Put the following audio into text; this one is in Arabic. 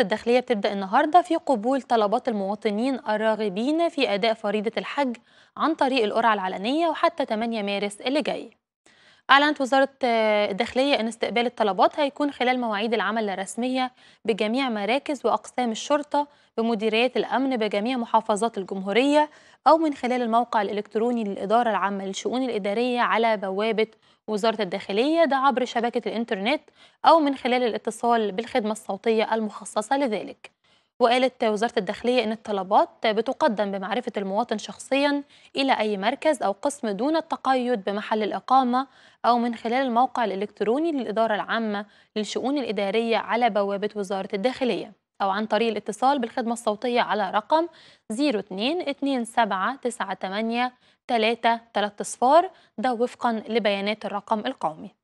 وزارة الداخلية بتبدأ النهاردة في قبول طلبات المواطنين الراغبين في أداء فريضة الحج عن طريق القرعة العلنية وحتى 8 مارس اللي جاي أعلنت وزارة آه، الداخلية أن استقبال الطلبات هيكون خلال مواعيد العمل الرسمية بجميع مراكز وأقسام الشرطة بمديريات الأمن بجميع محافظات الجمهورية أو من خلال الموقع الإلكتروني للإدارة العامة للشؤون الإدارية على بوابة وزارة الداخلية ده عبر شبكة الإنترنت أو من خلال الاتصال بالخدمة الصوتية المخصصة لذلك وقالت وزارة الداخلية أن الطلبات بتقدم بمعرفة المواطن شخصيا إلى أي مركز أو قسم دون التقيد بمحل الإقامة أو من خلال الموقع الإلكتروني للإدارة العامة للشؤون الإدارية على بوابة وزارة الداخلية أو عن طريق الاتصال بالخدمة الصوتية على رقم 022798 3 صفار ده وفقا لبيانات الرقم القومي